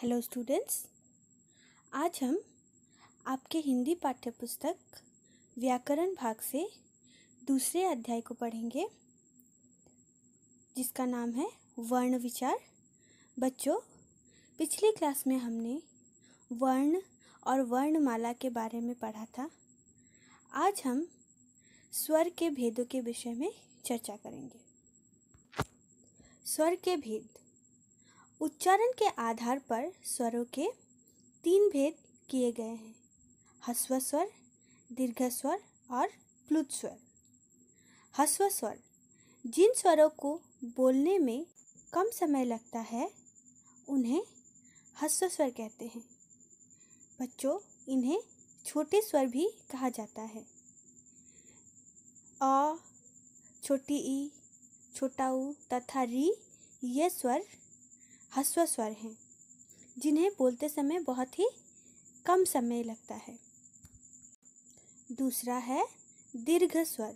hello students आज हम आपके हिंदी पाठ्य पुस्तक व्याकरण भाग से दूसरे अध्याय को पढ़ेंगे जिसका नाम है वर्ण विचार बच्चों पिछली क्लास में हमने वर्ण और वर्णमाला के बारे में पढ़ा था आज हम स्वर के भेदों के विषय में चर्चा करेंगे स्वर के भेद उच्चारण के आधार पर स्वरों के तीन भेद किए गए हैं हस्व स्वर दीर्घ स्वर और प्लुत स्वर हस्व स्वर जिन स्वरों को बोलने में कम समय लगता है उन्हें हस्व स्वर कहते हैं बच्चों इन्हें छोटे स्वर भी कहा जाता है अ छोटी ई छोटा उ तथा री ये स्वर हस्व स्वर हैं जिन्हें बोलते समय बहुत ही कम समय लगता है दूसरा है दीर्घ स्वर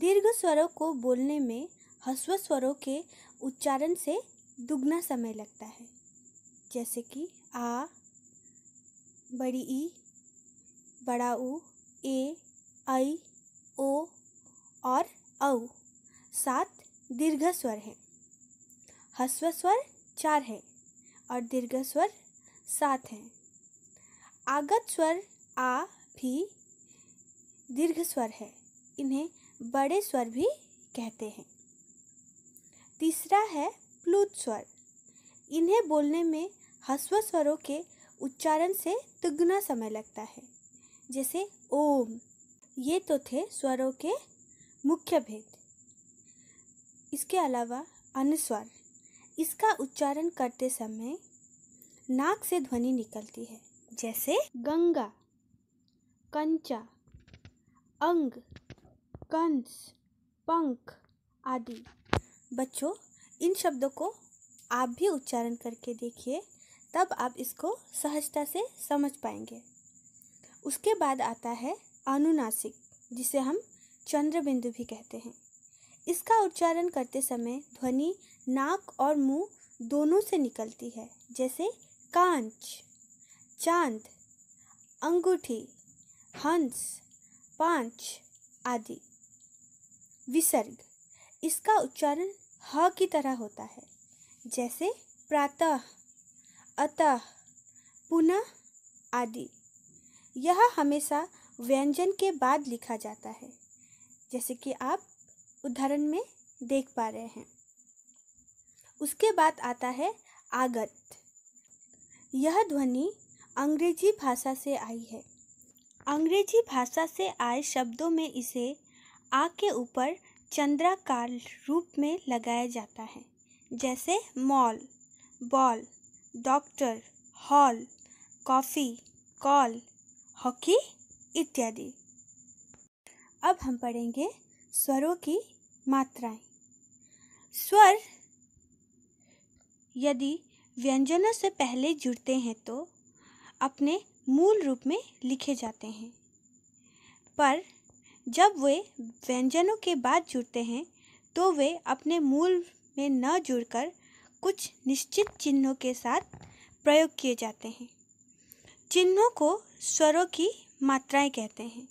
दीर्घ स्वरों को बोलने में हस्व स्वरों के उच्चारण से दुगना समय लगता है जैसे कि आ बड़ी ई बड़ा ऊ ए आई ओ और औ सात दीर्घ स्वर हैं हस्व स्वर चार हैं और दीर्घ स्वर सात हैं आगत स्वर आ भी दीर्घ स्वर है इन्हें बड़े स्वर भी कहते हैं तीसरा है प्लुत स्वर इन्हें बोलने में हस्व स्वरों के उच्चारण से दुगना समय लगता है जैसे ओम ये तो थे स्वरों के मुख्य भेद इसके अलावा अनुस्वर इसका उच्चारण करते समय नाक से ध्वनि निकलती है जैसे गंगा कंचा अंग कंस पंख आदि बच्चों इन शब्दों को आप भी उच्चारण करके देखिए तब आप इसको सहजता से समझ पाएंगे उसके बाद आता है अनुनासिक जिसे हम चंद्रबिंदु भी कहते हैं इसका उच्चारण करते समय ध्वनि नाक और मुंह दोनों से निकलती है जैसे कांच चांद अंगूठी हंस पांच आदि विसर्ग इसका उच्चारण ह की तरह होता है जैसे प्रातः अतः पुनः आदि यह हमेशा व्यंजन के बाद लिखा जाता है जैसे कि आप उदाहरण में देख पा रहे हैं उसके बाद आता है आगत यह ध्वनि अंग्रेजी भाषा से आई है अंग्रेजी भाषा से आए शब्दों में इसे आ के ऊपर चंद्राकार रूप में लगाया जाता है जैसे mall ball doctor hall coffee call hockey इत्यादि अब हम पढ़ेंगे स्वरों की मात्राएं स्वर यदि व्यंजनों से पहले जुड़ते हैं तो अपने मूल रूप में लिखे जाते हैं पर जब वे व्यंजनों के बाद जुड़ते हैं तो वे अपने मूल में न जुड़कर कुछ निश्चित चिन्हों के साथ प्रयोग किए जाते हैं चिन्हों को स्वरों की मात्राएं कहते हैं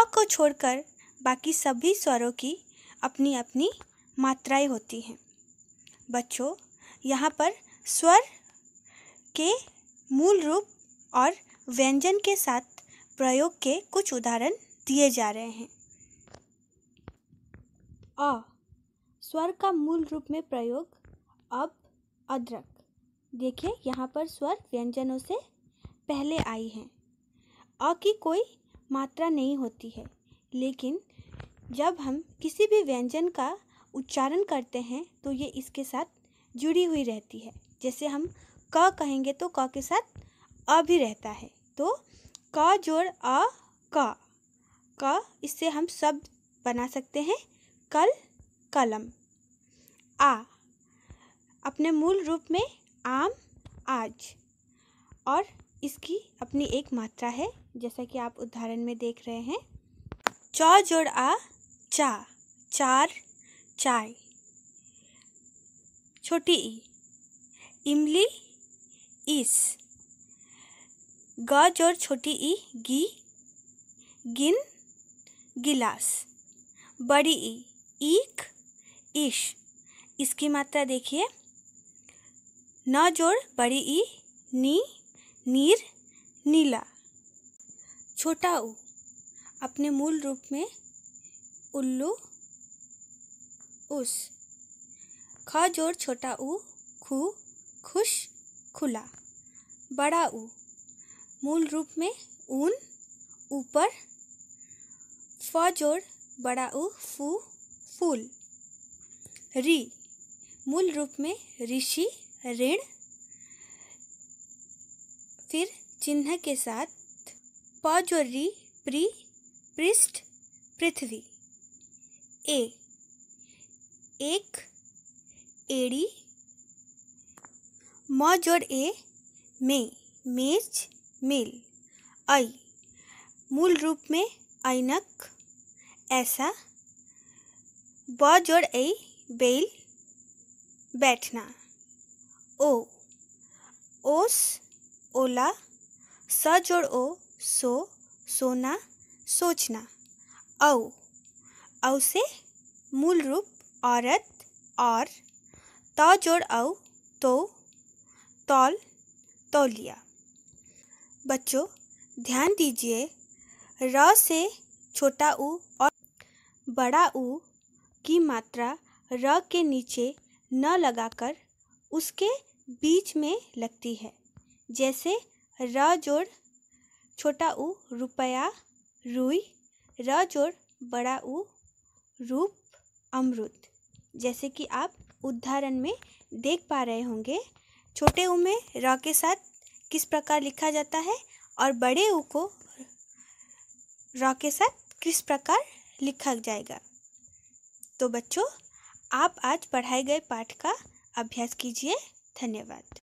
अ को छोड़कर बाकी सभी स्वरों की अपनी अपनी मात्राएं होती हैं बच्चों यहाँ पर स्वर के मूल रूप और व्यंजन के साथ प्रयोग के कुछ उदाहरण दिए जा रहे हैं अ स्वर का मूल रूप में प्रयोग अब अदरक देखिए यहाँ पर स्वर व्यंजनों से पहले आई हैं अ की कोई मात्रा नहीं होती है लेकिन जब हम किसी भी व्यंजन का उच्चारण करते हैं तो ये इसके साथ जुड़ी हुई रहती है जैसे हम क कहेंगे तो क के साथ अ भी रहता है तो क जोड़ अ क क इससे हम शब्द बना सकते हैं कल कलम आ अपने मूल रूप में आम आज और इसकी अपनी एक मात्रा है जैसा कि आप उदाहरण में देख रहे हैं चौ जोड़ आ चा चार चाय छोटी ई इमली इस गज और छोटी ई गी गिन गिलास बड़ी ई ईक ईश इसकी मात्रा देखिए न जोड़ बड़ी ई नी नीर नीला छोटा ऊ अपने मूल रूप में उल्लू उस ख जोड़ छोटा ऊ खू खुश खुला बड़ा ऊ मूल रूप में ऊन ऊपर फ जोड़ बड़ा ऊ फू फूल री मूल रूप में ऋषि ऋण फिर चिन्ह के साथ प री प्री पृष्ठ पृथ्वी ए एक एड़ी म जोड़ ए मे मेज मेल आई मूल रूप में ऐनक ऐसा ब जोड़ ए बेल बैठना ओ ओस ओला स जोड़ ओ सो सोना सोचना औ औ से मूल रूप औरत और त जोड़ औ तो तौल तौलिया बच्चों ध्यान दीजिए र से छोटा उ और बड़ा उ की मात्रा र के नीचे न लगाकर उसके बीच में लगती है जैसे र जोड़ छोटा उ रुपया रुई र जोड़ बड़ा उ रूप अमृत जैसे कि आप उदाहरण में देख पा रहे होंगे छोटे ऊ में र के साथ किस प्रकार लिखा जाता है और बड़े ऊ को र के साथ किस प्रकार लिखा जाएगा तो बच्चों आप आज पढ़ाए गए पाठ का अभ्यास कीजिए धन्यवाद